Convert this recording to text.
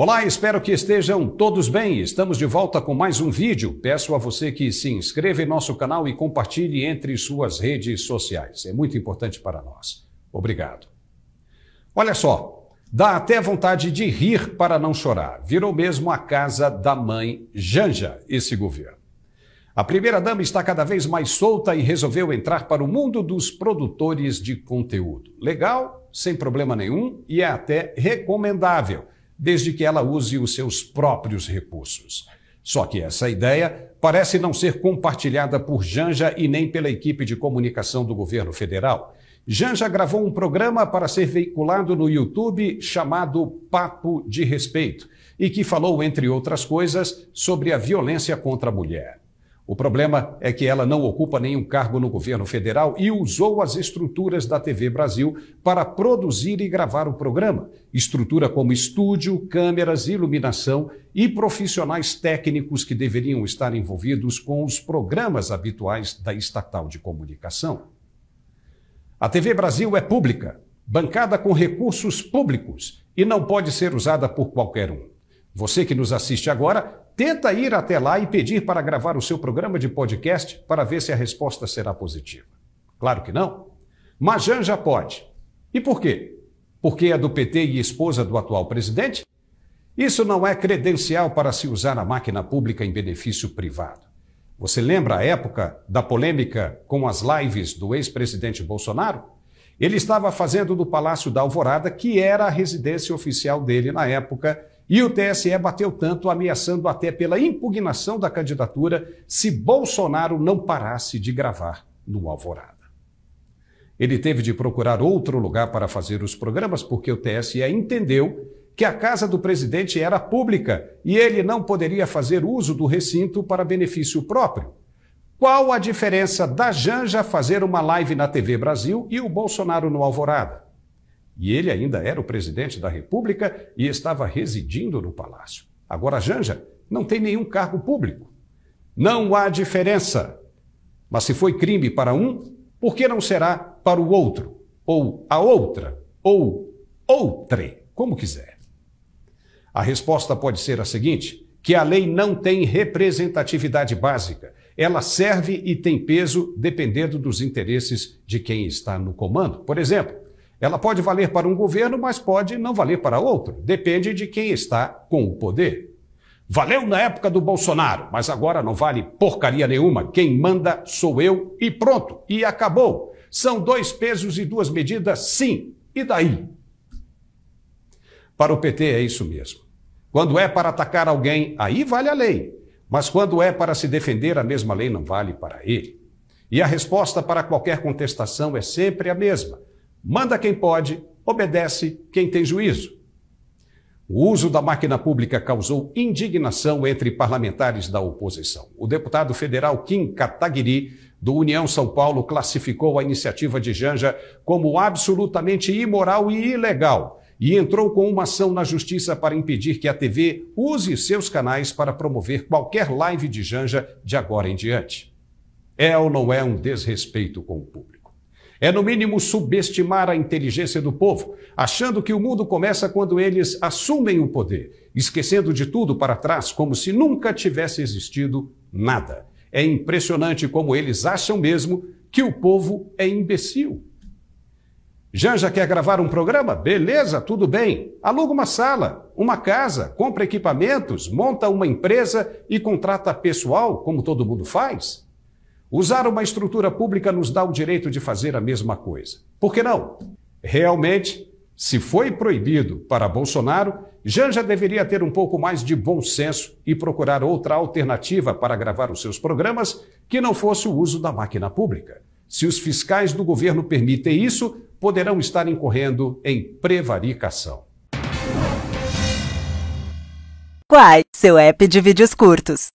Olá, espero que estejam todos bem. Estamos de volta com mais um vídeo. Peço a você que se inscreva em nosso canal e compartilhe entre suas redes sociais. É muito importante para nós. Obrigado. Olha só, dá até vontade de rir para não chorar. Virou mesmo a casa da mãe Janja esse governo. A primeira-dama está cada vez mais solta e resolveu entrar para o mundo dos produtores de conteúdo. Legal, sem problema nenhum e é até recomendável desde que ela use os seus próprios recursos. Só que essa ideia parece não ser compartilhada por Janja e nem pela equipe de comunicação do governo federal. Janja gravou um programa para ser veiculado no YouTube chamado Papo de Respeito e que falou, entre outras coisas, sobre a violência contra a mulher. O problema é que ela não ocupa nenhum cargo no governo federal e usou as estruturas da TV Brasil para produzir e gravar o programa. Estrutura como estúdio, câmeras, iluminação e profissionais técnicos que deveriam estar envolvidos com os programas habituais da estatal de comunicação. A TV Brasil é pública, bancada com recursos públicos e não pode ser usada por qualquer um. Você que nos assiste agora, tenta ir até lá e pedir para gravar o seu programa de podcast para ver se a resposta será positiva. Claro que não. Majan já pode. E por quê? Porque é do PT e esposa do atual presidente? Isso não é credencial para se usar a máquina pública em benefício privado. Você lembra a época da polêmica com as lives do ex-presidente Bolsonaro? Ele estava fazendo do Palácio da Alvorada, que era a residência oficial dele na época, e o TSE bateu tanto, ameaçando até pela impugnação da candidatura se Bolsonaro não parasse de gravar no Alvorada. Ele teve de procurar outro lugar para fazer os programas porque o TSE entendeu que a casa do presidente era pública e ele não poderia fazer uso do recinto para benefício próprio. Qual a diferença da Janja fazer uma live na TV Brasil e o Bolsonaro no Alvorada? E ele ainda era o presidente da República e estava residindo no palácio. Agora, Janja não tem nenhum cargo público. Não há diferença. Mas se foi crime para um, por que não será para o outro? Ou a outra? Ou outre? Como quiser. A resposta pode ser a seguinte: que a lei não tem representatividade básica. Ela serve e tem peso dependendo dos interesses de quem está no comando. Por exemplo, ela pode valer para um governo, mas pode não valer para outro. Depende de quem está com o poder. Valeu na época do Bolsonaro, mas agora não vale porcaria nenhuma. Quem manda sou eu e pronto. E acabou. São dois pesos e duas medidas, sim. E daí? Para o PT é isso mesmo. Quando é para atacar alguém, aí vale a lei. Mas quando é para se defender, a mesma lei não vale para ele. E a resposta para qualquer contestação é sempre a mesma manda quem pode, obedece quem tem juízo. O uso da máquina pública causou indignação entre parlamentares da oposição. O deputado federal Kim Kataguiri, do União São Paulo, classificou a iniciativa de Janja como absolutamente imoral e ilegal e entrou com uma ação na justiça para impedir que a TV use seus canais para promover qualquer live de Janja de agora em diante. É ou não é um desrespeito com o público? É, no mínimo, subestimar a inteligência do povo, achando que o mundo começa quando eles assumem o poder, esquecendo de tudo para trás, como se nunca tivesse existido nada. É impressionante como eles acham mesmo que o povo é imbecil. Janja quer gravar um programa? Beleza, tudo bem. Aluga uma sala, uma casa, compra equipamentos, monta uma empresa e contrata pessoal, como todo mundo faz. Usar uma estrutura pública nos dá o direito de fazer a mesma coisa. Por que não? Realmente, se foi proibido para Bolsonaro, Janja deveria ter um pouco mais de bom senso e procurar outra alternativa para gravar os seus programas que não fosse o uso da máquina pública. Se os fiscais do governo permitem isso, poderão estar incorrendo em prevaricação. Quai, seu app de vídeos curtos.